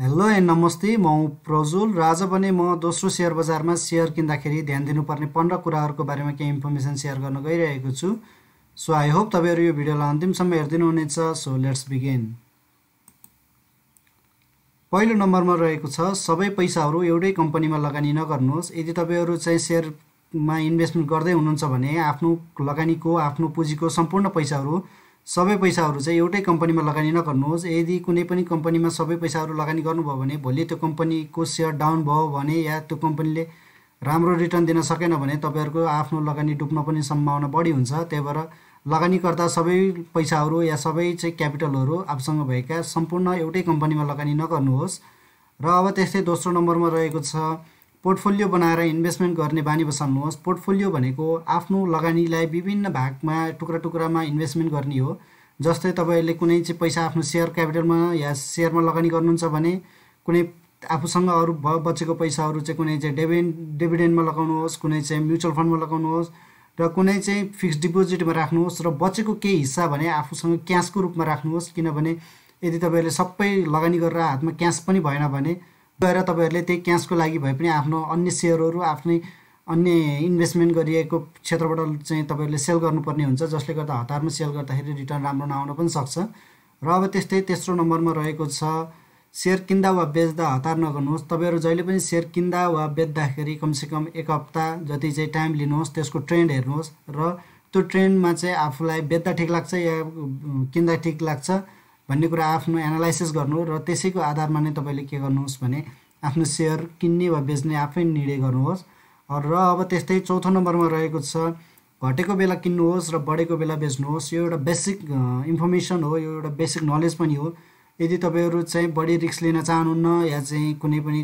hello ए नमस्ते म प्रजुल र आज पनि म दोस्रो सेयर बजारमा सेयर किन्दाखेरि ध्यान दिनुपर्ने पन्ध्र कुराहरूको बारेमा केही इन्फर्मेसन सेयर गर्न गइरहेको छु सो आई होप तपाईँहरू यो भिडियोलाई अन्तिमसम्म हेरिदिनुहुनेछ सो लेट्स बिगेन पहिलो नम्बरमा रहेको छ सबै पैसाहरू एउटै कम्पनीमा लगानी नगर्नुहोस् यदि तपाईँहरू चाहिँ सेयरमा इन्भेस्टमेन्ट गर्दै हुनुहुन्छ भने आफ्नो लगानीको आफ्नो पुँजीको सम्पूर्ण पैसाहरू सबै पैसाहरू चाहिँ एउटै कम्पनीमा लगानी नगर्नुहोस् यदि कुनै पनि कम्पनीमा सबै पैसाहरू लगानी गर्नुभयो भने भोलि त्यो कम्पनीको सेयर डाउन भयो भने या त्यो कम्पनीले राम्रो रिटर्न दिन सकेन भने तपाईँहरूको आफ्नो लगानी डुब्न पनि सम्भावना बढी हुन्छ त्यही भएर लगानीकर्ता सबै पैसाहरू या सबै चाहिँ क्यापिटलहरू आफूसँग भएका सम्पूर्ण एउटै कम्पनीमा लगानी नगर्नुहोस् र अब त्यस्तै दोस्रो नम्बरमा रहेको छ पोर्टफोलियो बनाएर इन्भेस्टमेन्ट गर्ने बानी बसाल्नुहोस् पोर्टफोलियो भनेको आफ्नो लगानीलाई विभिन्न भागमा टुक्रा टुक्रामा इन्भेस्टमेन्ट गर्ने हो जस्तै तपाईँले कुनै चाहिँ पैसा आफ्नो सेयर क्यापिटलमा या सेयरमा लगानी गर्नुहुन्छ भने कुनै आफूसँग अरू भ बचेको पैसाहरू चाहिँ कुनै चाहिँ डेभेन्ड डेभिडेन्डमा लगाउनुहोस् कुनै चाहिँ म्युचुअल फन्डमा लगाउनुहोस् र कुनै चाहिँ फिक्स डिपोजिटमा राख्नुहोस् र बचेको केही हिस्सा भने आफूसँग क्यासको रूपमा राख्नुहोस् किनभने यदि तपाईँहरूले सबै लगानी गरेर हातमा क्यास पनि भएन भने गएर तपाईँहरूले त्यही क्यासको लागि भए पनि आफ्नो अन्य सेयरहरू आफ्नै अन्य इन्भेस्टमेन्ट गरिएको क्षेत्रबाट चाहिँ तपाईँहरूले सेल गर्नुपर्ने हुन्छ जसले गर्दा हतारमा सेल गर्दाखेरि रिटर्न राम्रो नआउन पनि सक्छ र अब त्यस्तै तेस्रो नम्बरमा रहेको छ सेयर किन्दा वा बेच्दा हतार नगर्नुहोस् तपाईँहरू जहिले पनि सेयर किन्दा वा बेच्दाखेरि कमसेकम एक हप्ता जति चाहिँ टाइम लिनुहोस् त्यसको ट्रेन्ड हेर्नुहोस् र त्यो ट्रेन्डमा चाहिँ आफूलाई बेच्दा ठिक लाग्छ या किन्दा ठिक लाग्छ भन्ने कुरा आफ्नो एनालाइसिस गर्नु र त्यसैको आधारमा नै तपाईँले के गर्नुहोस् भने आफ्नो सेयर किन्ने वा बेच्ने आफै निर्णय गर्नुहोस् र अब त्यस्तै चौथो नम्बरमा रहेको छ घटेको बेला किन्नुहोस् र बढेको बेला बेच्नुहोस् यो एउटा बेसिक इन्फर्मेसन हो यो एउटा बेसिक नलेज पनि हो यदि तपाईँहरू चाहिँ बढी रिस्क लिन चाहनुहुन्न या चाहिँ कुनै पनि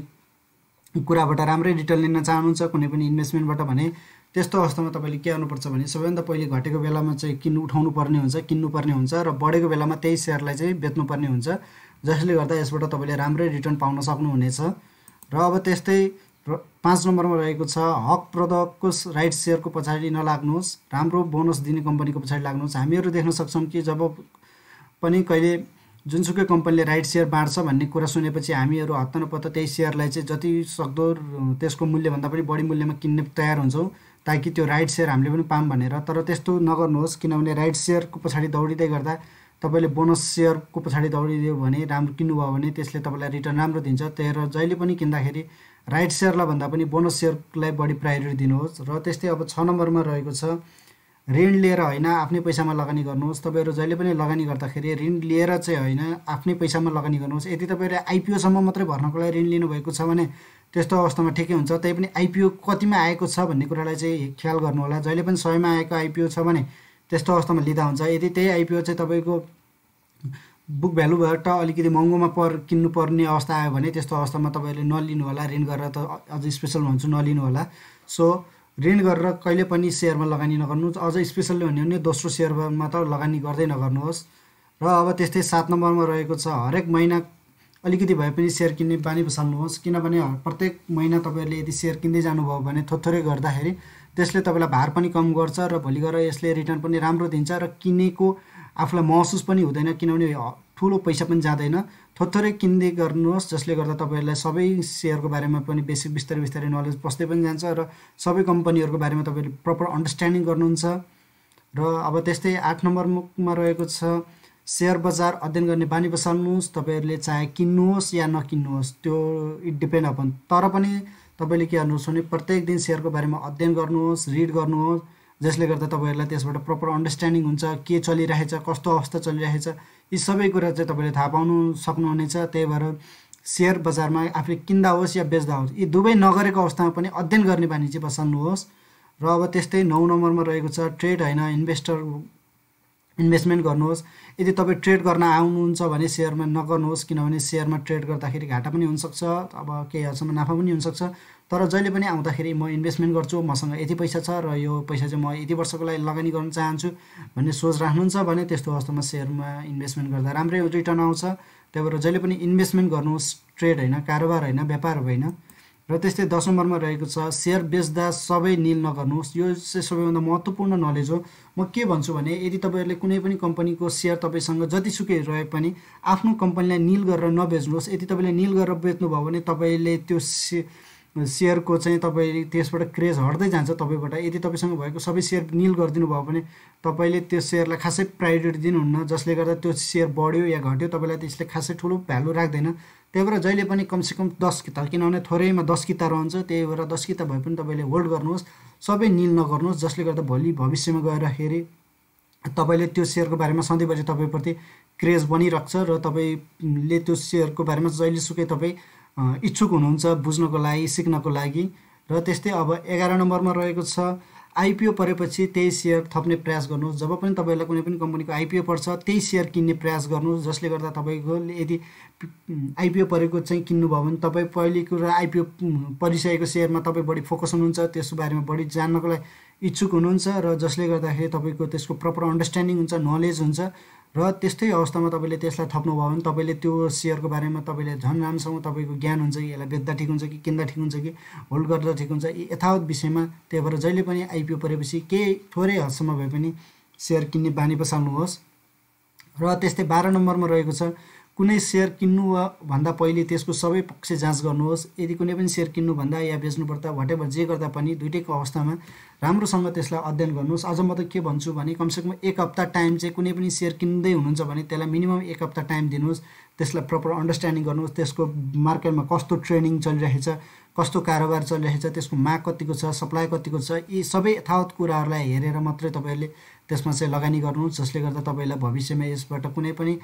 कुराबाट राम्रै रिटर्न लिन चाहनुहुन्छ कुनै पनि इन्भेस्टमेन्टबाट भने त्यस्तो अवस्थामा तपाईँले के गर्नुपर्छ भने सबैभन्दा पहिले घटेको बेलामा चाहिँ किन्नु उठाउनु पर्ने हुन्छ किन्नुपर्ने हुन्छ र बढेको बेलामा त्यही सेयरलाई चाहिँ बेच्नुपर्ने हुन्छ जसले गर्दा यसबाट तपाईँले राम्रै रिटर्न पाउन सक्नुहुनेछ र अब त्यस्तै पाँच नम्बरमा रहेको छ हक प्रदकको राइट सेयरको पछाडि नलाग्नुहोस् राम्रो बोनस दिने कम्पनीको पछाडि लाग्नुहोस् हामीहरू देख्न सक्छौँ कि जब पनि कहिले जुनसुकै कम्पनीले राइट सेयर बाँड्छ भन्ने कुरा सुनेपछि हामीहरू हत्ता त्यही सेयरलाई चाहिँ जति सक्दो त्यसको मूल्यभन्दा पनि बढी मूल्यमा किन्ने तयार हुन्छौँ ताकि त्यो राइट सेयर हामीले पनि पाऊँ भनेर तर त्यस्तो नगर्नुहोस् किनभने राइट सेयरको पछाडि दौडिँदै गर्दा तपाईँले बोनस सेयरको पछाडि दौडिदियो भने राम्रो किन्नुभयो भने त्यसले तपाईँलाई रिटर्न राम्रो दिन्छ त्यही जहिले पनि किन्दाखेरि राइट सेयरलाई भन्दा पनि बोनस सेयरलाई बढी प्रायोरिटी दिनुहोस् र त्यस्तै अब छ नम्बरमा रहेको छ ऋण लिएर होइन आफ्नै पैसामा लगानी गर्नुहोस् तपाईँहरू जहिले पनि लगानी गर्दाखेरि ऋण लिएर चाहिँ होइन आफ्नै पैसामा लगानी गर्नुहोस् यदि तपाईँहरू आइपिओसम्म मात्रै भर्नको लागि ऋण लिनुभएको छ भने त्यस्तो अवस्थामा ठिकै हुन्छ त्यही पनि आइपिओ कतिमा आएको छ भन्ने कुरालाई चाहिँ ख्याल गर्नु होला जहिले पनि सयमा आएको आइपिओ छ भने त्यस्तो अवस्थामा लिँदा हुन्छ यदि त्यही आइपिओ चाहिँ तपाईँको बुक भ्यालुबाट अलिकति महँगोमा पर किन्नु पर्ने अवस्था आयो भने त्यस्तो अवस्थामा तपाईँहरूले नलिनु होला ऋण गरेर त अझ स्पेसल भन्छु नलिनु होला सो ऋण गरेर कहिले पनि सेयरमा लगानी नगर्नु अझ स्पेसल्ली भन्यो भने दोस्रो सेयरमा त लगानी गर्दै नगर्नुहोस् र अब त्यस्तै सात नम्बरमा रहेको छ हरेक महिना अलिकति भए पनि सेयर किन्ने बानी बसाल्नुहोस् किनभने प्रत्येक महिना तपाईँहरूले यदि सेयर किन्दै जानुभयो भने थोथोरै गर्दाखेरि त्यसले तपाईँलाई भार पनि कम गर्छ र भोलि गएर यसले रिटर्न पनि राम्रो दिन्छ र किनेको आफूलाई महसुस पनि हुँदैन किनभने ठुलो पैसा पनि जाँदैन थोथोरै किन्दै गर्नुहोस् जसले गर्दा तपाईँहरूलाई सबै सेयरको बारेमा पनि बेसिक बिस्तारै बिस्तारै नलेज पस्दै पनि जान्छ र सबै कम्पनीहरूको बारेमा तपाईँहरूले प्रपर अन्डरस्ट्यान्डिङ गर्नुहुन्छ र अब त्यस्तै आठ नम्बरमा रहेको छ सेयर बजार अध्ययन गर्ने बानी बसाल्नुहोस् तपाईँहरूले चाहे किन्नुहोस् या नकिन्नुहोस् त्यो इट डिपेन्ड अपन तर पनि तपाईँले के गर्नुहोस् भने प्रत्येक दिन सेयरको बारेमा अध्ययन गर्नुहोस् रिड गर्नुहोस् जसले गर्दा तपाईँहरूलाई त्यसबाट प्रपर अन्डरस्ट्यान्डिङ हुन्छ के चलिरहेछ कस्तो अवस्था चलिरहेछ यी सबै कुरा चाहिँ तपाईँले थाहा पाउनु सक्नुहुनेछ त्यही भएर सेयर बजारमा आफूले किन्दा होस् या बेच्दा होस् यी दुवै नगरेको अवस्थामा पनि अध्ययन गर्ने बानी चाहिँ बसाल्नुहोस् र अब त्यस्तै नौ नम्बरमा रहेको छ ट्रेड होइन इन्भेस्टर इन्भेस्टमेन्ट गर्नुहोस् यदि तपाईँ ट्रेड गर्न आउनुहुन्छ भने सेयरमा नगर्नुहोस् किनभने सेयरमा ट्रेड गर्दाखेरि घाटा पनि हुनसक्छ अब केही हदसम्म नाफा पनि हुनसक्छ तर जहिले पनि आउँदाखेरि म इन्भेस्टमेन्ट गर्छु मसँग यति पैसा छ र यो पैसा चाहिँ म यति वर्षको लागि लगानी गर्न चाहन्छु भन्ने सोच राख्नुहुन्छ भने त्यस्तो अवस्थामा सेयरमा इन्भेस्टमेन्ट गर्दा राम्रै रिटर्न आउँछ त्यही भएर जहिले पनि इन्भेस्टमेन्ट गर्नुहोस् ट्रेड होइन कारोबार होइन व्यापार होइन र त्यस्तै दस नम्बरमा रहेको छ सेयर बेच्दा सबै निल नगर्नुहोस् यो चाहिँ सबैभन्दा महत्त्वपूर्ण नलेज हो म के भन्छु भने यदि तपाईँहरूले कुनै पनि कम्पनीको सेयर तपाईँसँग जतिसुकै रहे पनि आफ्नो कम्पनीलाई निल गरेर नबेच्नुहोस् यदि तपाईँले निल गरेर बेच्नुभयो भने तपाईँले त्यो से सेयरको चाहिँ तपाईँ त्यसबाट क्रेज हट्दै जान्छ तपाईँबाट यदि तपाईँसँग भएको सबै सेयर निल गरिदिनु भयो भने तपाईँले त्यो सेयरलाई खासै प्रायोरिटी दिनुहुन्न जसले गर्दा त्यो सेयर बढ्यो या घट्यो तपाईँलाई त्यसले खासै ठुलो भ्यालु राख्दैन त्यही भएर जहिले पनि कमसेकम दस किता किनभने थोरैमा दस किता रहन्छ त्यही भएर दस किता भए पनि तपाईँले होल्ड गर्नुहोस् सबै निल नगर्नुहोस् जसले गर्दा भोलि भविष्यमा गएर तपाईँले त्यो सेयरको बारेमा सधैँभरि तपाईँप्रति क्रेज बनिरहेको छ र तपाईँले त्यो सेयरको बारेमा जहिलेसुकै तपाईँ इच्छुक हुनुहुन्छ बुझ्नको लागि सिक्नको लागि र त्यस्तै अब एघार नम्बरमा रहेको छ आइपिओ परेपछि त्यही सेयर थप्ने प्रयास गर्नु जब पनि तपाईँलाई कुनै पनि कम्पनीको आइपिओ पर्छ त्यही सेयर किन्ने प्रयास गर्नु जसले गर्दा तपाईँको यदि आइपिओ परेको चाहिँ किन्नुभयो भने तपाईँ पहिलेको र आइपिओ परिसकेको सेयरमा तपाईँ बढी फोकस हुनुहुन्छ त्यसको बारेमा बढी जान्नको लागि इच्छुक हुनुहुन्छ र जसले गर्दाखेरि तपाईँको त्यसको प्रपर अन्डरस्ट्यान्डिङ हुन्छ नलेज हुन्छ र त्यस्तै अवस्थामा तपाईँले त्यसलाई थप्नुभयो भने तपाईँले त्यो सेयरको बारेमा तपाईँले झन् राम्रोसँग तपाईँको ज्ञान हुन्छ कि यसलाई बेच्दा ठिक हुन्छ कि किन्दा ठिक हुन्छ कि होल्ड गर्दा ठिक हुन्छ यथावत विषयमा त्यही भएर जहिले पनि आइपिओ परेपछि केही थोरै हदसम्म भए पनि सेयर किन्ने बानी बसाल्नुहोस् र त्यस्तै बाह्र नम्बरमा रहेको छ कुनै सेयर किन्नु वा भन्दा पहिले त्यसको सबै पक्ष जाँच गर्नुहोस् यदि कुनै पनि सेयर किन्नुभन्दा या बेच्नुपर्दा वाटेभर जे गर्दा पनि दुइटैको अवस्थामा राम्रोसँग त्यसलाई अध्ययन गर्नुहोस् अझ म त के भन्छु भने कमसेकम एक हप्ता टाइम चाहिँ कुनै पनि सेयर किन्दै हुनुहुन्छ भने त्यसलाई मिनिमम एक हप्ता टाइम दिनुहोस् त्यसलाई प्रपर अन्डरस्ट्यान्डिङ गर्नुहोस् त्यसको मार्केटमा कस्तो ट्रेनिङ चलिरहेछ कस्तो कारोबार चलिरहेछ त्यसको माग कतिको छ सप्लाई कतिको छ यी सबै यथावत कुराहरूलाई हेरेर मात्रै तपाईँहरूले त्यसमा चाहिँ लगानी गर्नु जसले गर्दा तपाईँलाई भविष्यमा यसबाट कुनै पनि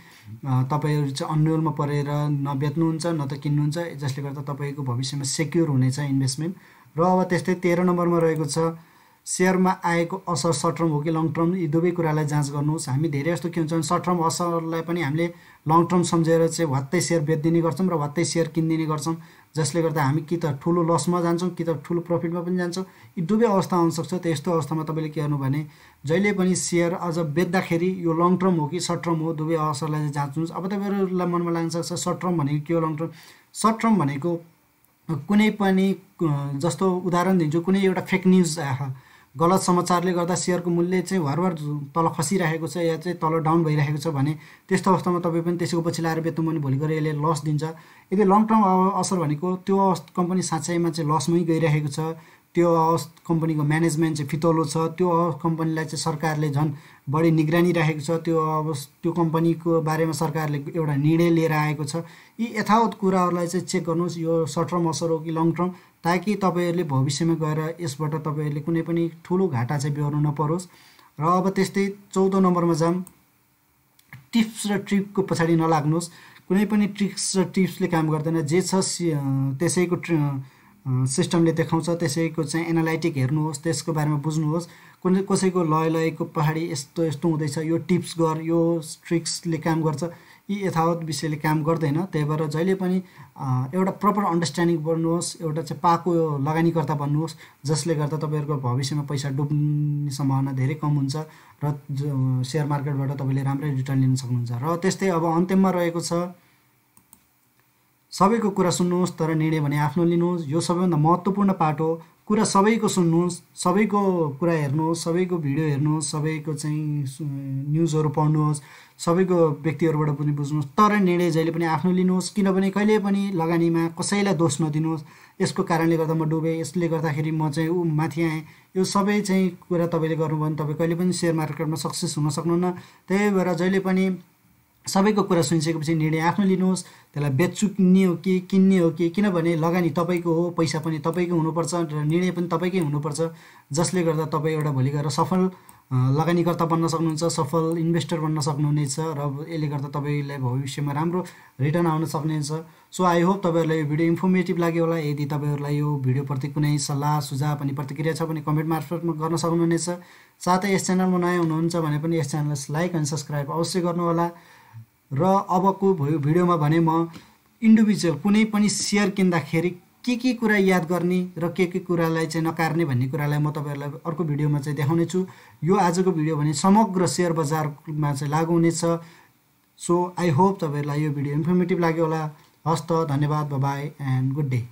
तपाईँहरू चाहिँ अन्यलमा परेर नबेच्नुहुन्छ न त किन्नुहुन्छ जसले गर्दा तपाईँको भविष्यमा सेक्योर हुनेछ इन्भेस्टमेन्ट र अब त्यस्तै तेह्र नम्बरमा रहेको छ सेयरमा आएको असर सर्ट टर्म हो कि लङ टर्म यी दुवै कुरालाई जाँच गर्नुहोस् हामी धेरै जस्तो के हुन्छ भने सर्ट टर्म असरलाई पनि हामीले लङ टर्म सम्झेर चाहिँ भत्तै सेयर बेचिदिने गर्छौँ र भत्तै सेयर किनिदिने गर्छौँ जसले गर्दा हामी कि त ठुलो लसमा जान्छौँ कि त ठुलो प्रफिटमा पनि जान्छौँ यी दुवै अवस्था आउनसक्छ त यस्तो अवस्थामा तपाईँले के गर्नु भने जहिले पनि सेयर अझ बेच्दाखेरि यो लङ टर्म हो कि सर्ट टर्म हो दुवै असरलाई चाहिँ जाँच्नुहोस् अब तपाईँहरूलाई मनमा लाग्न सक्छ सर्ट टर्म भनेको के हो लङ टर्म सर्ट टर्म भनेको कुनै पनि जस्तो उदाहरण दिन्छु कुनै एउटा फेक न्युज गलत समाचारले गर्दा सेयरको मूल्य चाहिँ भरभर तल खसिरहेको छ या चाहिँ तल डाउन भइरहेको छ भने त्यस्तो अवस्थामा तपाईँ पनि त्यसको पछि लाएर बेच्नु भने भोलि गएर यसले लस दिन्छ यदि लङ टर्म असर भनेको त्यो कम्पनी साँच्चैमा चाहिँ लसमै गइरहेको छ त्यो हाउस कम्पनीको म्यानेजमेन्ट चाहिँ फितलो छ त्यो हाउस कम्पनीलाई चाहिँ सरकारले झन् बढी निगरानी राखेको छ त्यो अब त्यो कम्पनीको बारेमा सरकारले एउटा निर्णय लिएर आएको छ यी यथावत कुराहरूलाई चाहिँ चेक गर्नुहोस् यो सर्ट टर्म असर हो कि लङ टर्म ताकि तपाईँहरूले भविष्यमा गएर यसबाट तपाईँहरूले कुनै पनि ठुलो घाटा चाहिँ बेहोर्नु नपरोस् र अब त्यस्तै चौध नम्बरमा जाऊँ टिप्स र ट्रिपको पछाडि नलाग्नुहोस् कुनै पनि ट्रिक्स र टिप्सले काम गर्दैन जे छ त्यसैको ट्रि सिस्टमले देखाउँछ त्यसैको चाहिँ एनालाइटिक हेर्नुहोस् त्यसको बारेमा बुझ्नुहोस् कुनै कसैको लय लयको पहाडी यस्तो यस्तो हुँदैछ यो टिप्स गर यो ट्रिक्सले काम गर्छ यी यथावत विषयले काम गर्दैन त्यही भएर जहिले पनि एउटा प्रपर अन्डरस्ट्यान्डिङ बन्नुहोस् एउटा चाहिँ पाको लगानीकर्ता बन्नुहोस् जसले गर्दा तपाईँहरूको भविष्यमा पैसा डुब्ने सम्भावना धेरै कम हुन्छ र सेयर मार्केटबाट तपाईँले राम्रै रिटर्न लिन सक्नुहुन्छ र त्यस्तै अब अन्त्यमा रहेको छ सबैको कुरा सुन्नुहोस् तर निर्णय भने आफ्नो लिनुहोस् यो सबैभन्दा महत्त्वपूर्ण पाठ हो कुरा सबैको सुन्नुहोस् सबैको कुरा हेर्नुहोस् सबैको भिडियो हेर्नुहोस् सबैको चाहिँ न्युजहरू पढ्नुहोस् सबैको व्यक्तिहरूबाट पनि बुझ्नुहोस् तर निर्णय जहिले पनि आफ्नो लिनुहोस् किनभने कहिले पनि लगानीमा कसैलाई दोष नदिनुहोस् यसको कारणले गर्दा म डुबेँ यसले गर्दाखेरि म चाहिँ ऊ माथि आएँ यो सबै चाहिँ कुरा तपाईँले गर्नुभयो भने तपाईँ कहिले पनि सेयर मार्केटमा सक्सेस हुन सक्नुहुन्न त्यही भएर जहिले पनि सबैको कुरा सुनिसकेपछि निर्णय आफ्नो लिनुहोस् त्यसलाई बेच्छु किन्ने हो कि किन्ने हो कि किनभने लगानी तपाईँको हो पैसा पनि तपाईँकै हुनुपर्छ र निर्णय पनि तपाईँकै हुनुपर्छ जसले गर्दा तपाईँ एउटा भोलि गएर सफल लगानीकर्ता बन्न सक्नुहुन्छ सफल इन्भेस्टर बन्न सक्नुहुनेछ र यसले गर्दा तपाईँलाई भविष्यमा राम्रो रिटर्न आउन सक्नेछ सो आई होप तपाईँहरूलाई यो भिडियो इन्फर्मेटिभ लाग्यो होला यदि तपाईँहरूलाई यो भिडियोप्रति कुनै सल्लाह सुझाव अनि प्रतिक्रिया छ भने कमेन्ट मार्फत गर्न सक्नुहुनेछ साथै यस च्यानलमा नयाँ हुनुहुन्छ भने पनि यस च्यानललाई लाइक अनि सब्सक्राइब अवश्य गर्नुहोला र अबको भयो भिडियोमा भने म इन्डिभिजुअल कुनै पनि सेयर किन्दाखेरि के के कुरा याद गर्ने र के के कुरालाई चाहिँ नकार्ने भन्ने कुरालाई म तपाईँहरूलाई अर्को भिडियोमा चाहिँ देखाउने छु यो आजको भिडियो भने समग्र सेयर बजारमा चाहिँ लागु हुनेछ सो आई होप तपाईँहरूलाई यो भिडियो इन्फर्मेटिभ लाग्यो होला हस्त धन्यवाद बाई एन्ड गुड डे